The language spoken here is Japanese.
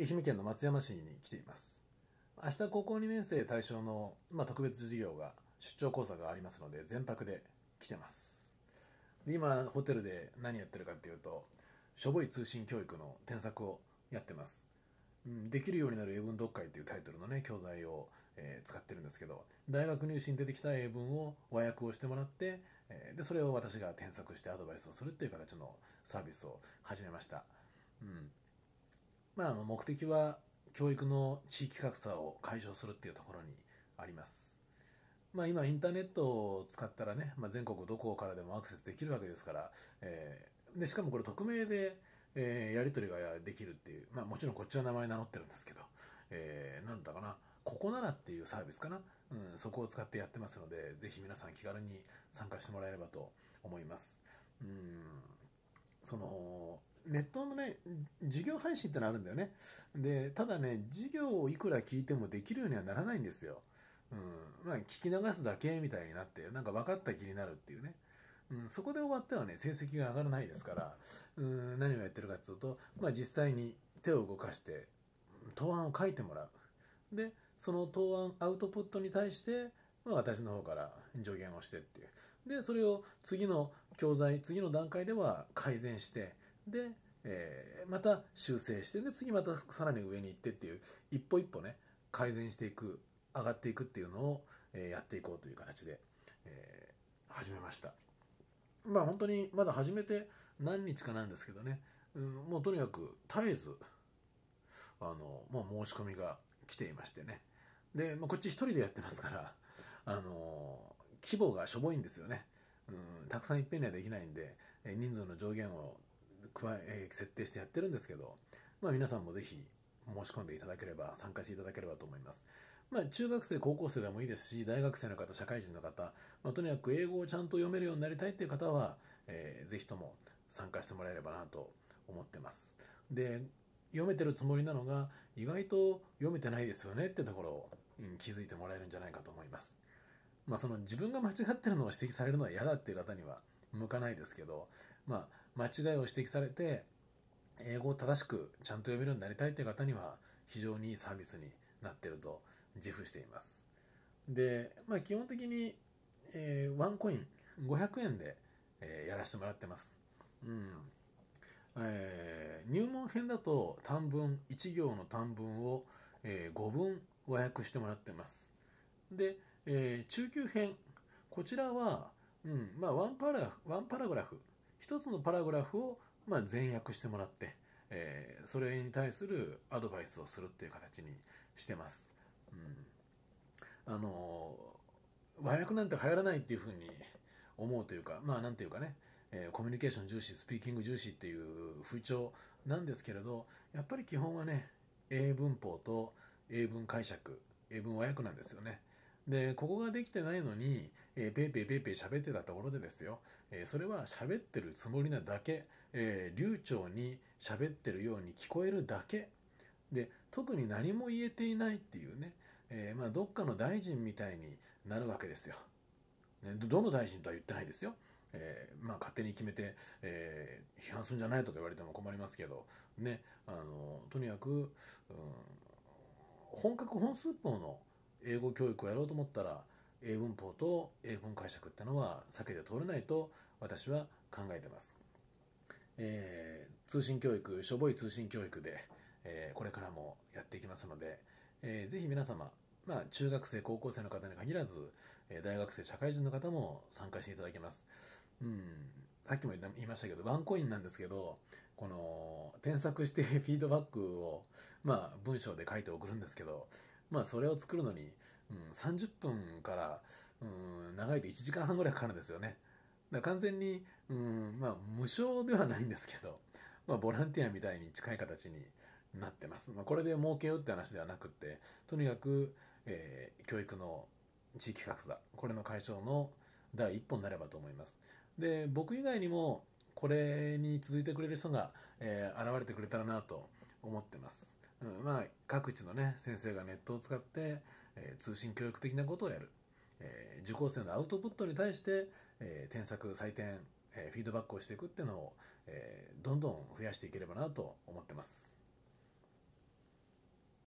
愛媛県の松山市に来ています明日高校2年生対象の、まあ、特別授業が出張講座がありますので全泊で来てますで今ホテルで何やってるかっていうとしょぼい通信教育の添削をやってます、うん、できるようになる英文読解っていうタイトルのね教材を、えー、使ってるんですけど大学入試に出てきた英文を和訳をしてもらって、えー、でそれを私が添削してアドバイスをするっていう形のサービスを始めました、うん、まあ、あの目的は教育の地域格差を解消するっていうところにあります。まあ、今インターネットを使ったらね、まあ、全国どこからでもアクセスできるわけですから、えー、でしかもこれ匿名で、えー、やり取りができるっていう、まあ、もちろんこっちは名前名乗ってるんですけど、えー、なんだかなここならっていうサービスかな、うん、そこを使ってやってますのでぜひ皆さん気軽に参加してもらえればと思います。うんそのネットのね、授業配信ってのあるんだよね。で、ただね、授業をいくら聞いてもできるようにはならないんですよ。うん。まあ、聞き流すだけみたいになって、なんか分かった気になるっていうね。うん、そこで終わってはね、成績が上がらないですから、うん、何をやってるかっていうと、まあ実際に手を動かして、答案を書いてもらう。で、その答案、アウトプットに対して、まあ、私の方から助言をしてっていう。で、それを次の教材、次の段階では改善して、で、えー、また修正してで次またさらに上に行ってっていう一歩一歩ね改善していく上がっていくっていうのを、えやっていこうという形で、えー、始めましたまあ本当にまだ始めて何日かなんですけどね、うん、もうとにかく絶えずあのもう申し込みが来ていましてねで、まあ、こっち一人でやってますからあの規模がしょぼいんですよね、うん、たくさんいっぺんにはできないんで人数の上限を加え、設定してやってるんですけど、まあ皆さんもぜひ申し込んでいただければ、参加していただければと思います。まあ中学生、高校生でもいいですし、大学生の方、社会人の方、まあ、とにかく英語をちゃんと読めるようになりたいっていう方は、えー、ぜひとも参加してもらえればなと思ってます。で、読めてるつもりなのが、意外と読めてないですよねってところを、うん、気づいてもらえるんじゃないかと思います。まあその自分が間違ってるのを指摘されるのは嫌だっていう方には向かないですけど、まあ間違いを指摘されて英語を正しくちゃんと読めるようになりたいという方には非常にいいサービスになってると自負しています。で、まあ、基本的に、えー、ワンコイン500円で、えー、やらせてもらってます。うんえー、入門編だと短文1行の短文を、えー、5文和訳してもらってます。で、えー、中級編こちらは、うんまあ、ワンパラワンパラグラフ一つのパラグラフを、まあ、前訳してもらって、えー、それに対するアドバイスをするっていう形にしてます。うん、あのー、和訳なんて流行らないっていうふうに思うというか、まあなんていうかね、えー、コミュニケーション重視、スピーキング重視っていう風潮なんですけれど、やっぱり基本はね、英文法と英文解釈、英文和訳なんですよね。で、ここができてないのに、えー、ペーペーペーペー喋ってたところでですよ、えー、それは喋ってるつもりなだけ、えー、流暢に喋ってるように聞こえるだけ。で、特に何も言えていないっていうね、えー、まあ、どっかの大臣みたいになるわけですよ。ね、どの大臣とは言ってないですよ。えー、まあ勝手に決めて、えー、批判するんじゃないとか言われても困りますけど、ね、あの、とにかく、うん、本格本数法の英語教育をやろうと思ったら英文法と英文解釈ってのは避けて通れないと私は考えてます、えー、通信教育しょぼい通信教育で、えー、これからもやっていきますので、えー、ぜひ皆様まあ、中学生、高校生の方に限らず、え大学生、社会人の方も参加していただけます。うん、さっきも言いましたけど、ワンコインなんですけど、この、添削してフィードバックを、まあ、文章で書いて送るんですけど、まあそれを作るのに、うん、30分から、うん、長いと1時間半ぐらいかかるんですよね。だ完全に、うんまあ、無償ではないんですけど、まあ、ボランティアみたいに近い形になってます。まあ、これで儲けようって話ではなくて、とにかく、えー、教育の地域格差、これの解消の第一歩になればと思います。で、僕以外にも、これに続いてくれる人が、えー、現れてくれたらなと思ってます。うん、まあ、各地のね、先生がネットを使って、えー、通信教育的なことをやる。えー、受講生のアウトプットに対して、えー、添削、採点、えー、フィードバックをしていくっていうのを、えー、どんどん増やしていければなと思ってます。